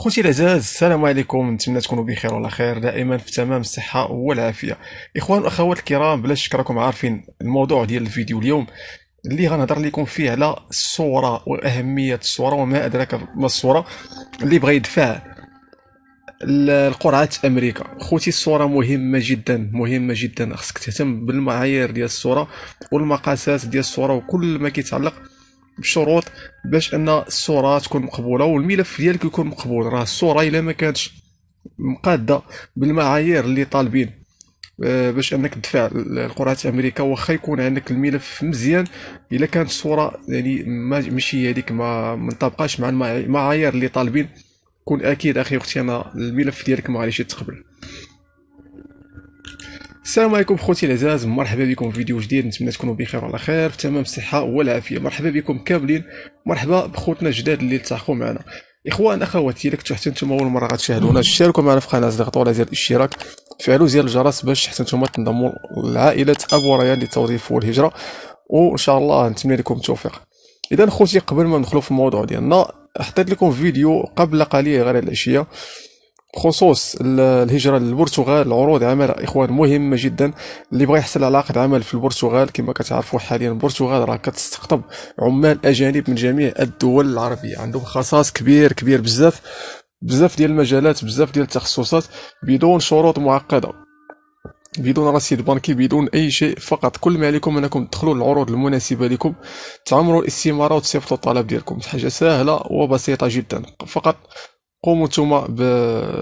خوتي العزاز السلام عليكم نتمنى تكونوا بخير وعلى خير دائما في تمام الصحه والعافيه اخوان واخوات الكرام بلا شك راكم عارفين الموضوع ديال الفيديو اليوم اللي غنهضر لكم فيه على الصوره واهميه الصوره وما ادراك ما الصوره اللي بغى يدفع القرعة امريكا خوتي الصوره مهمه جدا مهمه جدا خصك تهتم بالمعايير ديال الصوره والمقاسات ديال الصوره وكل ما كيتعلق بشروط باش ان الصوره تكون مقبوله والملف ديالك يكون مقبول راه الصوره الا ما كانتش مقاده بالمعايير اللي طالبين آه، باش انك تدفع لقرعه امريكا واخا يكون عندك الملف مزيان الا كانت الصوره يعني ماشي هذيك ما منطبقاش مع المعايير اللي طالبين كون اكيد اخي اختي انا الملف ديالك ما غاديش يتقبل السلام عليكم خوتي العزاز مرحبا بكم في فيديو جديد نتمنى تكونوا بخير وعلى خير في تمام الصحه والعافيه مرحبا بكم كاملين مرحبا بخوتنا الجداد اللي التحقوا معنا اخوان اخواتي الا كنتو حتى نتوما اول مره غتشاهدونا اشتركوا معنا في القناه ضغطوا على زر الاشتراك فعلوا زر الجرس باش حتى نتوما تنضموا لعائله ابو ريان للتوظيف والهجره وان شاء الله نتمنى لكم التوفيق اذا خوتي قبل ما ندخلوا في الموضوع ديالنا حطيت لكم فيديو قبل قليل غير العشيه بخصوص الهجره للبرتغال العروض عمل اخوان مهمه جدا اللي بغى يحصل على عقد عمل في البرتغال كما كتعرفوا حاليا البرتغال راه كتستقطب عمال اجانب من جميع الدول العربيه عندهم خصاص كبير كبير بزاف بزاف ديال المجالات بزاف ديال التخصصات بدون شروط معقده بدون رصيد بنكي بدون اي شيء فقط كل ما عليكم انكم تدخلوا العروض المناسبه لكم تعمروا الاستماره وتصيفطوا الطلب ديالكم حاجه سهله وبسيطه جدا فقط قوموا نتوما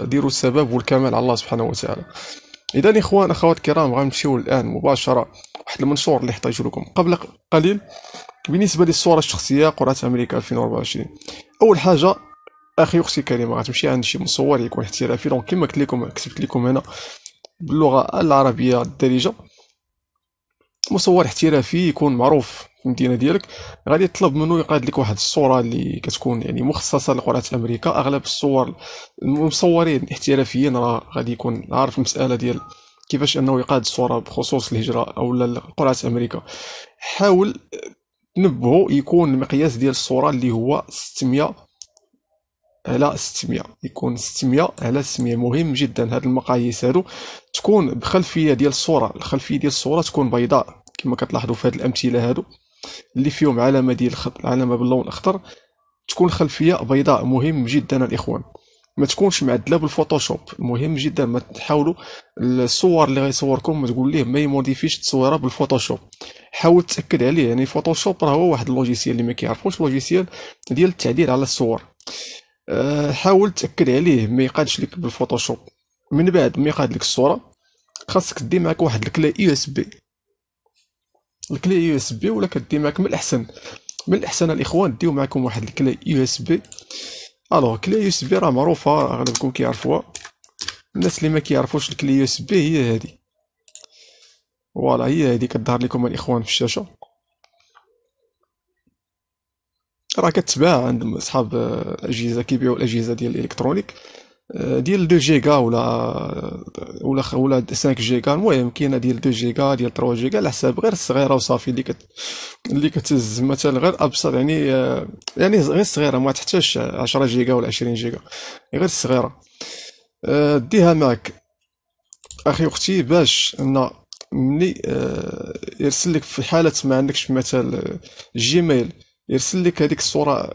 ديروا السبب والكمال على الله سبحانه وتعالى اذا اخوان اخوات الكرام غنمشيو الان مباشره واحد المنشور اللي حطيت لكم قبل قليل بالنسبه للصوره الشخصيه قرات امريكا 2024 اول حاجه اخي اختي كريمه غتمشي عند شي مصور يكون احترافي دونك كما قلت لكم كتبت لكم هنا باللغه العربيه الدارجه مصور احترافي يكون معروف في المدينه ديالك غادي تطلب منه يقاد لك واحد الصوره اللي كتكون يعني مخصصه لقرعه امريكا اغلب الصور المصورين احترافيين راه غادي يكون عارف المساله ديال كيفاش انه يقاد الصوره بخصوص الهجره او قرعه امريكا حاول تنبهو يكون المقياس ديال الصوره اللي هو 600 على 600 يكون 600 على 600 مهم جدا هاد المقاييس هادو تكون بخلفيه ديال الصوره الخلفيه ديال الصوره تكون بيضاء كما كتلاحظوا في هاد الامثله هادو اللي فيهم علامه ديال الخط علامه باللون الاخضر تكون الخلفيه بيضاء مهم جدا الاخوان ما تكونش معدله بالفوتوشوب مهم جدا ما تحاولوا الصور اللي غيصوركم ما تقول ليه ما يموديفيش التصويره بالفوتوشوب حاول تاكد عليه يعني فوتوشوب راه هو واحد اللوجيسيال اللي ما كيعرفوش لوجيسيال ديال التعديل على الصور آه، حاول تاكد عليه ما يقادش لك بالفوتوشوب من بعد ما يقاد لك الصوره خاصك دي معك واحد الكلا يو اس بي الكلي يو اس بي ولا كدي معك من الاحسن من الاحسن الاخوان ديو معكم واحد الكلي يو اس بي الوغ كلي يو اس بي راه معروفه اغلبكم كيعرفوها الناس اللي ما كيعرفوش الكلي يو اس بي هي هذه فوالا هي هذه كتظهر لكم الاخوان في الشاشه راه كتباع عند اصحاب آه، اجهزه كيبيعوا الاجهزه ديال الالكترونيك آه، ديال 2 جيجا ولا ولا ولا 5 جيجا المهم كاينه ديال 2 جيجا ديال 3 جيجا على حساب غير الصغيره وصافي اللي كت اللي كتهز مثلا غير ابسط يعني آه، يعني غير الصغيره ما تحتاجش 10 جيجا ولا 20 جيجا غير الصغيره آه، ديها معك اخي اختي باش ان ملي يرسل لك في حاله ما عندكش مثلا جيميل يرسل لك هذيك الصوره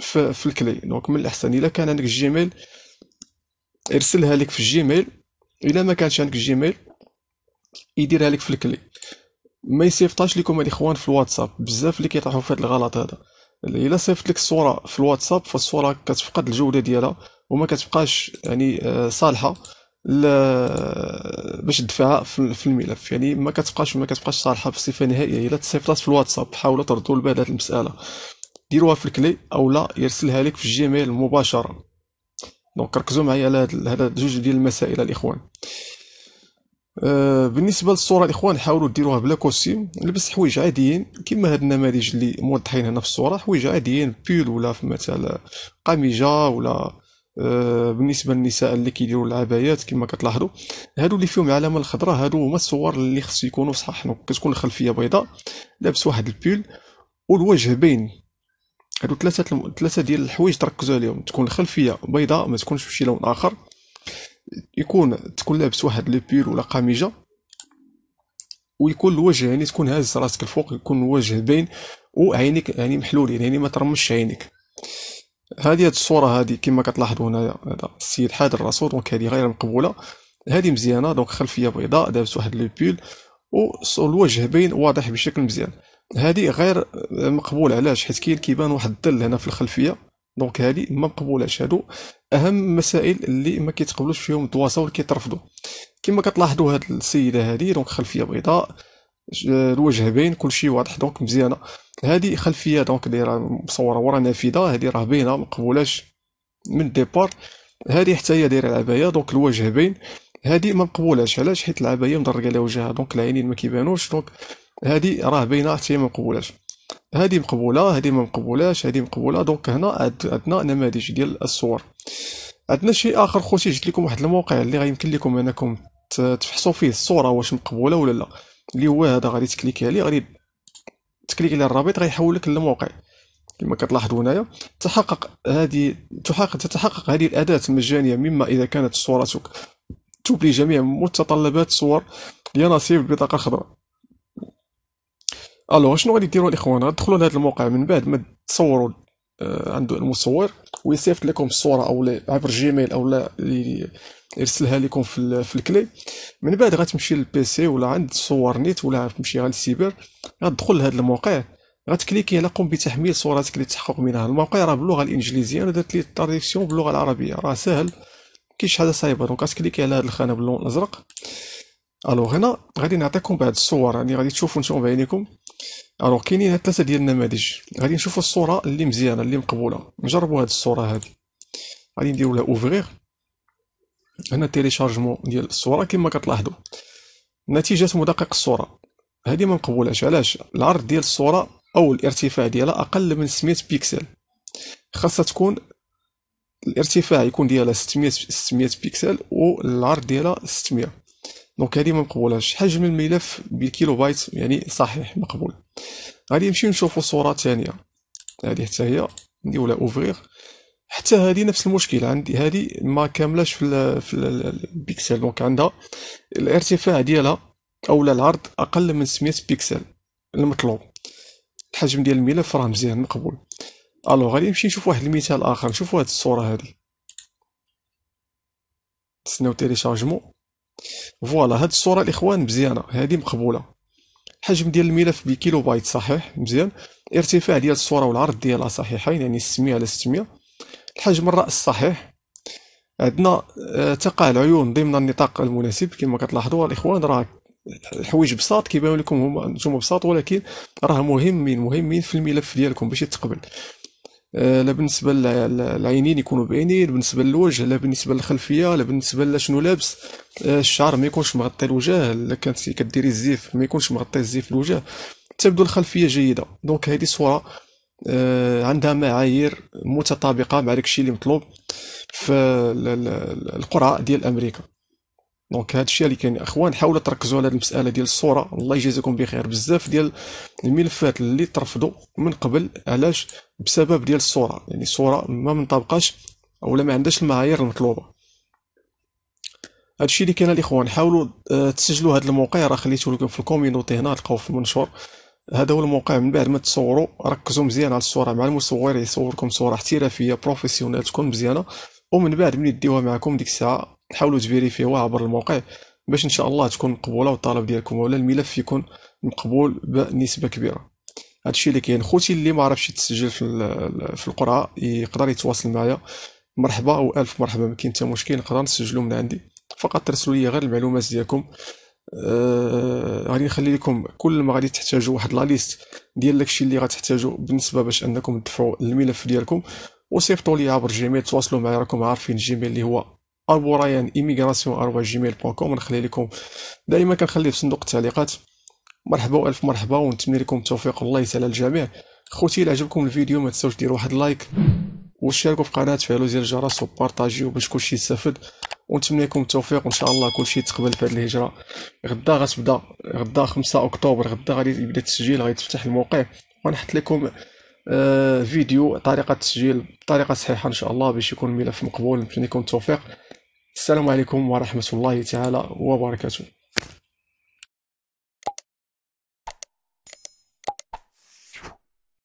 في, في الكلي دونك من الاحسن الا كان عندك جيميل يرسلها لك في الجيميل الا ما كانش عندك الجيميل يديرها لك في الكلي ما يصيفطاش لكم الاخوان في الواتساب بزاف اللي كيطيحوا في هذا الغلط هذا الا صيفط لك الصوره في الواتساب فالصوره كتفقد الجوده ديالها وما كتبقاش يعني آه، صالحه آه، باش تدفعها في الملف يعني ما كتبقاش ما كتبقاش صالحه بصفه نهائيه الا تصيفطات في الواتساب حاولوا تردوا البال هذه المساله ديروها في الكلي او لا يرسلها لك في الجيميل مباشره دونك ركزوا معايا على هذا جوج ديال المسائل الاخوان أه بالنسبه للصوره الاخوان حاولوا ديروها بلا كوستيم لبس حوايج عاديين كما هاد النماذج اللي موضحين هنا في الصوره حوايج عاديين بول ولا مثلا قميجه ولا آه، بالنسبه للنساء اللي كيديروا العبايات كما كتلاحظوا هادو اللي فيهم العلامه الخضراء هادو هما الصور اللي خصو يكونوا صحاح كتكون الخلفيه بيضاء لابس واحد البول والوجه باين هادو ثلاثه الم... ثلاثه ديال الحوايج تركزوا عليهم تكون الخلفيه بيضاء ما تكونش بشي لون اخر يكون تكون لابس واحد لو بير ولا قميجه ويكون الوجه يعني تكون هاز راسك الفوق يكون الوجه باين وعينيك يعني محلولين يعني ما ترمش عينيك هذه هاد الصوره هذه كما كتلاحظوا هنا هذا السيد حاد راسو دونك هذه غير مقبوله هذه مزيانه دونك خلفيه بيضاء دابس واحد لو بول والوجه باين واضح بشكل مزيان هذه غير مقبوله علاش حيت كاين كيبان واحد الظل هنا في الخلفيه دونك هذه ما مقبولاش هادو اهم مسائل اللي ما كيتقبلوش فيهم الدواسه واللي كيترفضوا كما كتلاحظوا هاد السيده هذه دونك خلفيه بيضاء الوجه باين كلشي واضح دونك مزيانه هذه خلفيه دونك دايره مصوره ورا نافذه هذه راه باينه مقبولاش من ديبار هذه حتى هي دايره العبايه دونك الوجه باين هذه ما مقبولاش علاش حيت العبايه مدرقه على وجهها دونك العينين ما كيبانوش دونك هادي راه باينه حتى هي ما مقبولاش هادي مقبوله هادي ما مقبولاش هادي مقبوله دونك هنا عندنا نماذج ديال الصور عندنا شيء اخر خوتي جبت لكم واحد الموقع اللي غيمكن لكم انكم تفحصوا فيه الصوره واش مقبوله ولا لا اللي هو هذا غادي تكليكي عليه غادي تكليكي على الرابط لك للموقع كما كتلاحظوا هنايا تحقق هذه تحقق تتحقق هذه الاداه مجانيه مما اذا كانت صورتك تبلي جميع متطلبات الصور لنصيب البطاقه الخضراء الوغ شنو غادي ديروا الاخوان غتدخلوا لهذا الموقع من بعد ما تصوروا آه، عنده المصور ويصيفط لكم الصوره او عبر جيميل او لا يرسلها لكم في, في الكلي من بعد غتمشي للبيسي ولا عند صور نيت ولا تمشي على السيبر غتدخل لهذا الموقع غتكليكي على قم بتحميل صورتك للتحقق منها الموقع راه باللغه الانجليزيه انا درت ليه التراديكسيون باللغه العربيه راه ساهل كاين شي حاجه دونك غتكليكي على هذه الخانه باللون الازرق الوغ هنا غادي نعطيكم بعض الصور يعني غادي تشوفوا نتوما بعينيكم الوغ كاينين ثلاثه ديال النماذج غادي نشوفوا الصوره اللي مزيانه اللي مقبوله نجربوا هذه الصوره هذه غادي نديروا لها اوفرير هنا تيليشارجمون ديال الصوره كما كتلاحظوا نتيجه مدقق الصوره هذه ما مقبولاش علاش العرض ديال الصوره او الارتفاع ديالها اقل من 600 بيكسل خاصها تكون الارتفاع يكون ديالها 600 600 بيكسل والعرض ديالها 600 دونك هذه ما مقبولاش حجم الملف بالكيلو بايت يعني صحيح مقبول غادي نمشيو نشوفوا صوره ثانيه هذه حتى هي ولا اوفغيغ حتى هذه نفس المشكل عندي هذه ما كاملاش في, ال في البيكسل دونك عندها الارتفاع ديالها او العرض اقل من 600 بيكسل المطلوب الحجم ديال الملف راه مزيان مقبول الو غادي نمشي نشوف واحد المثال اخر نشوفوا هذه الصوره هذه نستناو تيليشارجمون فوالا هاد الصوره الاخوان مزيانه هذه مقبوله حجم ديال الملف بكيلو بايت صحيح مزيان ارتفاع ديال الصوره والعرض ديالها صحيحين يعني 600 على 600 الحجم الراس صحيح عندنا آه، تقع العيون ضمن النطاق المناسب كما كتلاحظوا الاخوان راه الحوايج بساط كيبانوا لكم هما نتوما بساط ولكن راه مهمين مهمين في الملف ديالكم باش يتقبل آه، لا بالنسبه للعينين يكونوا بعينين بالنسبه للوجه لا بالنسبه للخلفيه لا بالنسبه لشنو لابس آه، الشعر ما يكونش مغطي الوجه الا كانت كديري الزيف ما يكونش مغطي الزيف الوجه تبدو الخلفيه جيده دونك هذه صوره آه، عندها معايير متطابقه مع داكشي اللي مطلوب في القرعه ديال امريكا دونك هذا الشيء اللي كاين اخوان حاولوا تركزوا على المساله ديال الصوره الله يجازيكم بخير بزاف ديال الملفات اللي ترفضوا من قبل علاش بسبب ديال الصوره يعني الصوره ما منطابقاش اولا ما عندهاش المعايير المطلوبه هادشي اللي كاين الاخوان حاولوا آه، تسجلوا هذا الموقع راه خليته لكم في الكوميونيتي هنا تلقاو في المنشور هذا هو الموقع من بعد ما تصوروا ركزوا مزيان على الصوره مع المصور يصوركم صوره احترافيه بروفيسيونيل تكون مزيانه ومن بعد ملي ديوها معكم ديك الساعه حاولوا تفيريفيوها عبر الموقع باش ان شاء الله تكون مقبوله والطلب ديالكم ولا الملف يكون مقبول بنسبه كبيره هادشي اللي كاين خوتي اللي ما عرفش يتسجل في, في القرعه يقدر يتواصل معايا مرحبا الف مرحبا ما كاين حتى مشكل نقدر نسجلو من عندي فقط ترسلوا لي غير المعلومات ديالكم آه غادي نخلي لكم كل ما غادي تحتاجوا واحد لا ليست ديال داكشي اللي غتحتاجوا بالنسبه باش انكم تدفعوا الملف ديالكم وصيفطوا لي عبر جيميل تواصلوا معايا راكم عارفين جيميل اللي هو arborayan immigration@gmail.com نخلي لكم دائما كنخليه في صندوق التعليقات مرحبا والف مرحبا ونتمنى لكم التوفيق الله يسهل الجميع خوتي الى عجبكم الفيديو ما تنساوش ديروا واحد لايك وتشاركوا في قناه فعلوا زر الجرس وبارطاجيو باش كلشي يستافد ونتمنى لكم التوفيق وان شاء الله كلشي يتقبل في هذه الهجره غدا غتبدا غدا 5 اكتوبر غدا غادي يبدا التسجيل غادي تفتح الموقع ونحط لكم آه فيديو طريقه التسجيل بطريقه صحيحه ان شاء الله باش يكون الملف مقبول نتمنى لكم التوفيق السلام عليكم ورحمه الله تعالى وبركاته